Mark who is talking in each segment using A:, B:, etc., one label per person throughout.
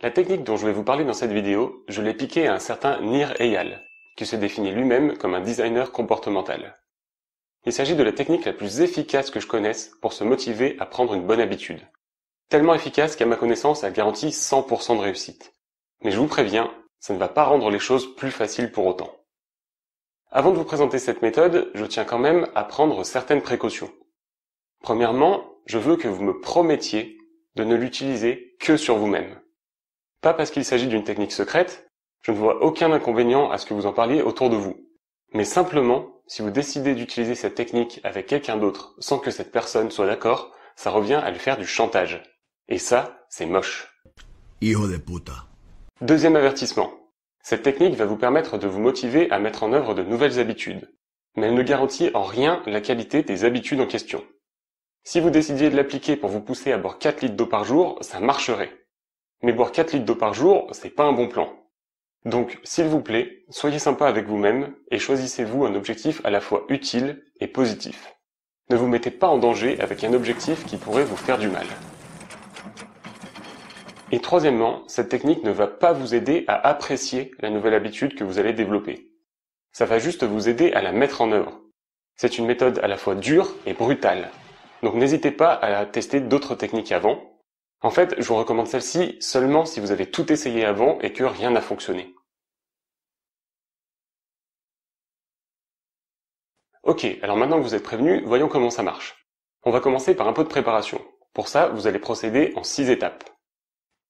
A: La technique dont je vais vous parler dans cette vidéo, je l'ai piquée à un certain Nir Eyal, qui se définit lui-même comme un designer comportemental. Il s'agit de la technique la plus efficace que je connaisse pour se motiver à prendre une bonne habitude. Tellement efficace qu'à ma connaissance, elle garantit 100% de réussite. Mais je vous préviens, ça ne va pas rendre les choses plus faciles pour autant. Avant de vous présenter cette méthode, je tiens quand même à prendre certaines précautions. Premièrement, je veux que vous me promettiez de ne l'utiliser que sur vous-même parce qu'il s'agit d'une technique secrète, je ne vois aucun inconvénient à ce que vous en parliez autour de vous. Mais simplement, si vous décidez d'utiliser cette technique avec quelqu'un d'autre sans que cette personne soit d'accord, ça revient à lui faire du chantage. Et ça, c'est moche. Deuxième avertissement. Cette technique va vous permettre de vous motiver à mettre en œuvre de nouvelles habitudes. Mais elle ne garantit en rien la qualité des habitudes en question. Si vous décidiez de l'appliquer pour vous pousser à boire 4 litres d'eau par jour, ça marcherait. Mais boire 4 litres d'eau par jour, c'est pas un bon plan. Donc, s'il vous plaît, soyez sympa avec vous-même et choisissez-vous un objectif à la fois utile et positif. Ne vous mettez pas en danger avec un objectif qui pourrait vous faire du mal. Et troisièmement, cette technique ne va pas vous aider à apprécier la nouvelle habitude que vous allez développer. Ça va juste vous aider à la mettre en œuvre. C'est une méthode à la fois dure et brutale. Donc n'hésitez pas à tester d'autres techniques avant, en fait, je vous recommande celle-ci seulement si vous avez tout essayé avant et que rien n'a fonctionné. Ok, alors maintenant que vous êtes prévenu, voyons comment ça marche. On va commencer par un peu de préparation. Pour ça, vous allez procéder en six étapes.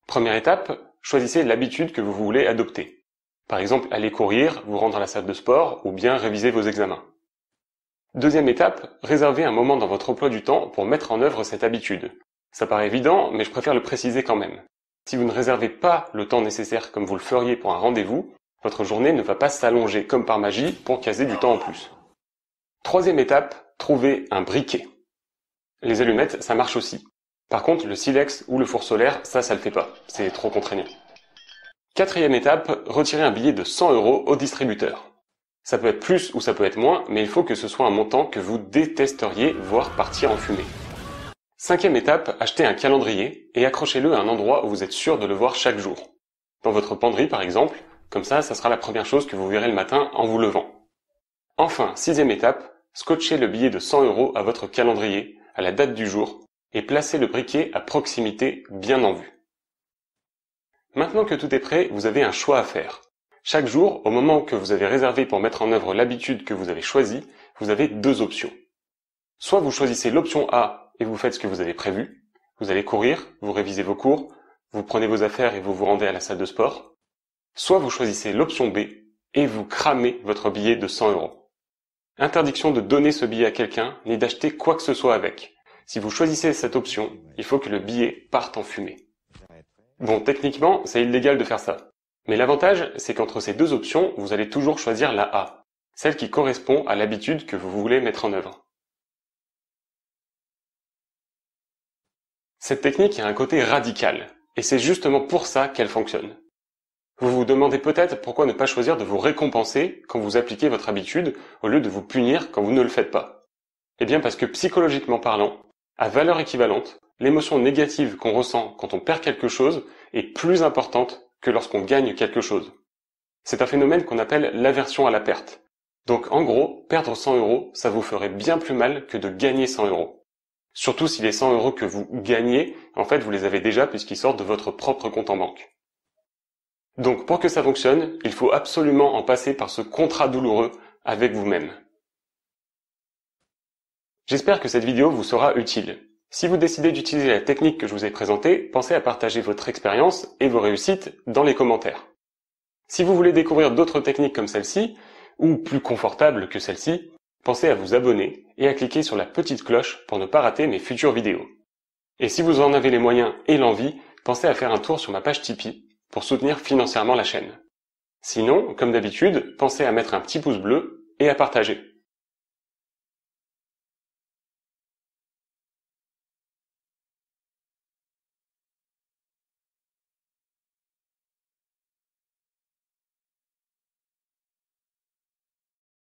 A: Première étape, choisissez l'habitude que vous voulez adopter. Par exemple, aller courir, vous rendre à la salle de sport ou bien réviser vos examens. Deuxième étape, réservez un moment dans votre emploi du temps pour mettre en œuvre cette habitude. Ça paraît évident, mais je préfère le préciser quand même. Si vous ne réservez pas le temps nécessaire comme vous le feriez pour un rendez-vous, votre journée ne va pas s'allonger comme par magie pour caser du temps en plus. Troisième étape, trouver un briquet. Les allumettes, ça marche aussi. Par contre, le silex ou le four solaire, ça, ça le fait pas. C'est trop contraignant. Quatrième étape, retirer un billet de 100 euros au distributeur. Ça peut être plus ou ça peut être moins, mais il faut que ce soit un montant que vous détesteriez voir partir en fumée. Cinquième étape, achetez un calendrier et accrochez-le à un endroit où vous êtes sûr de le voir chaque jour. Dans votre penderie par exemple, comme ça, ça sera la première chose que vous verrez le matin en vous levant. Enfin, sixième étape, scotchez le billet de 100 euros à votre calendrier, à la date du jour, et placez le briquet à proximité, bien en vue. Maintenant que tout est prêt, vous avez un choix à faire. Chaque jour, au moment que vous avez réservé pour mettre en œuvre l'habitude que vous avez choisie, vous avez deux options. Soit vous choisissez l'option A et vous faites ce que vous avez prévu. Vous allez courir, vous révisez vos cours, vous prenez vos affaires et vous vous rendez à la salle de sport. Soit vous choisissez l'option B et vous cramez votre billet de 100 euros. Interdiction de donner ce billet à quelqu'un ni d'acheter quoi que ce soit avec. Si vous choisissez cette option, il faut que le billet parte en fumée. Bon, techniquement, c'est illégal de faire ça. Mais l'avantage, c'est qu'entre ces deux options, vous allez toujours choisir la A, celle qui correspond à l'habitude que vous voulez mettre en œuvre. Cette technique a un côté radical, et c'est justement pour ça qu'elle fonctionne. Vous vous demandez peut-être pourquoi ne pas choisir de vous récompenser quand vous appliquez votre habitude au lieu de vous punir quand vous ne le faites pas. Eh bien parce que psychologiquement parlant, à valeur équivalente, l'émotion négative qu'on ressent quand on perd quelque chose est plus importante que lorsqu'on gagne quelque chose. C'est un phénomène qu'on appelle l'aversion à la perte. Donc en gros, perdre 100 euros, ça vous ferait bien plus mal que de gagner 100 euros. Surtout si les 100 euros que vous gagnez, en fait, vous les avez déjà puisqu'ils sortent de votre propre compte en banque. Donc, pour que ça fonctionne, il faut absolument en passer par ce contrat douloureux avec vous-même. J'espère que cette vidéo vous sera utile. Si vous décidez d'utiliser la technique que je vous ai présentée, pensez à partager votre expérience et vos réussites dans les commentaires. Si vous voulez découvrir d'autres techniques comme celle-ci, ou plus confortables que celle-ci, Pensez à vous abonner et à cliquer sur la petite cloche pour ne pas rater mes futures vidéos. Et si vous en avez les moyens et l'envie, pensez à faire un tour sur ma page Tipeee pour soutenir financièrement la chaîne. Sinon, comme d'habitude, pensez à mettre un petit pouce bleu et à partager.